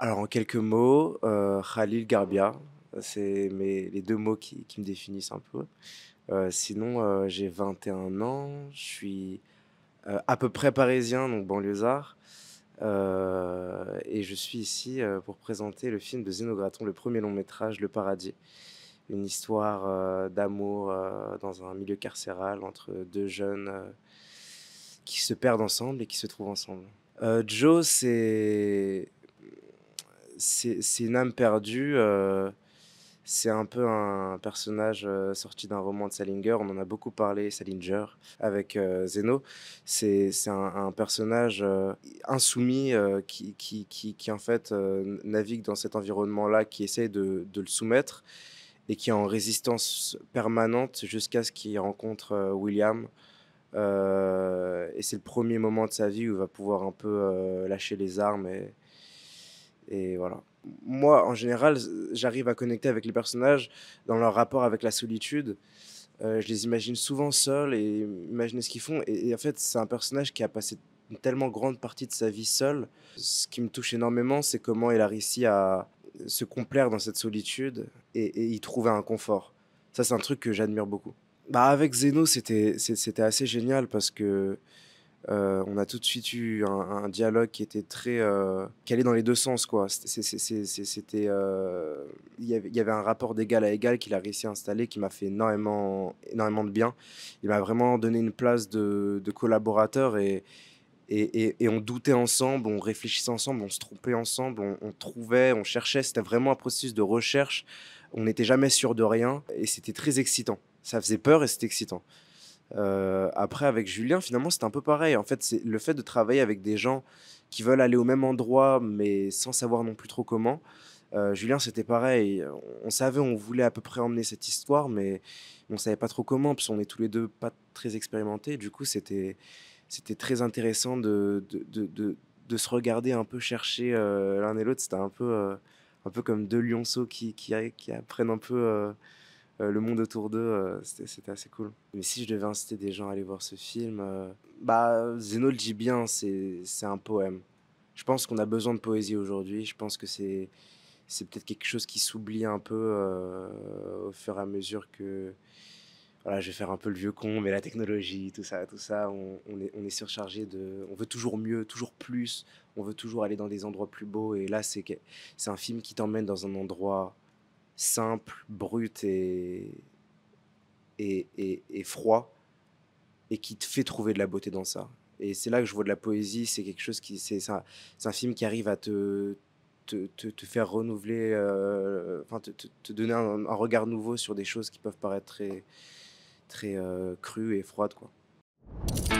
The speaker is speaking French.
Alors en quelques mots, euh, Khalil Garbia, euh, c'est mes, les deux mots qui, me définissent un peu. Euh, sinon, j'ai 21 ans, je suis à peu près parisien, donc banlieusard. et je suis ici pour présenter le film de Graton, le premier long métrage, Le Paradis. Une histoire d'amour dans un milieu carcéral entre deux jeunes qui se perdent ensemble et qui se trouvent ensemble. Joe, c'est c'est une âme perdue. Euh, c'est un peu un personnage euh, sorti d'un roman de Salinger. On en a beaucoup parlé, Salinger, avec euh, Zeno. C'est un, un, personnage insoumis qui, qui, qui, qui, en fait, navigue dans cet environnement-là, qui essaie de, de, le soumettre et qui est en résistance permanente jusqu'à ce qu'il rencontre William. et c'est le premier moment de sa vie où il va pouvoir un peu lâcher les armes et, et voilà. Moi, en général, j'arrive à connecter avec les personnages dans leur rapport avec la solitude. Euh, je les imagine souvent seuls et imaginer ce qu'ils font. Et, en fait, c'est un personnage qui a passé tellement grande partie de sa vie seul. Ce qui me touche énormément, c'est comment il a réussi à se complaire dans cette solitude et, y trouver un confort. Ça, c'est un truc que j'admire beaucoup. Bah, avec Zeno, c'était assez génial parce que euh, on a tout de suite eu un, dialogue qui était très euh, dans les deux sens quoi c'était euh, il y avait un rapport d'égal à égal qu'il a réussi à installer qui m'a fait énormément de bien il m'a vraiment donné une place de, collaborateur et on doutait ensemble, on réfléchissait ensemble, on se trompait ensemble, on trouvait, on cherchait. C'était vraiment un processus de recherche. On n'était jamais sûr de rien et c'était très excitant. Ça faisait peur et c'était excitant. Euh, après, avec Julien, finalement, c'était un peu pareil. En fait, c'est le fait de travailler avec des gens qui veulent aller au même endroit, mais sans savoir non plus trop comment. Euh, Julien, c'était pareil. On savait, on voulait à peu près emmener cette histoire, mais on savait pas trop comment, puisqu'on n'est est tous les deux pas très expérimentés. Du coup, c'était c'était très intéressant de de, se regarder un peu chercher euh, l'un et l'autre. C'était un peu un peu comme deux lionceaux qui, qui apprennent un peu euh, le monde autour d'eux, euh, c'était assez cool. Mais si je devais inciter des gens à aller voir ce film, euh, bah, Zeno le dit bien, c'est un poème. Je pense qu'on a besoin de poésie aujourd'hui. Je pense que c'est peut-être quelque chose qui s'oublie un peu au fur et à mesure que voilà, je vais faire un peu le vieux con, mais la technologie, tout ça, tout ça, on, est, on est surchargé de, on veut toujours mieux, toujours plus, on veut toujours aller dans des endroits plus beaux, et là c'est c'est un film qui t'emmène dans un endroit simple, brut et, et, froid, et qui te fait trouver de la beauté dans ça. Et c'est là que je vois de la poésie, c'est quelque chose qui. C'est ça. un, un, film qui arrive à te, te, faire renouveler, euh, enfin, te, donner un, regard nouveau sur des choses qui peuvent paraître très, très euh, crues et froides, quoi.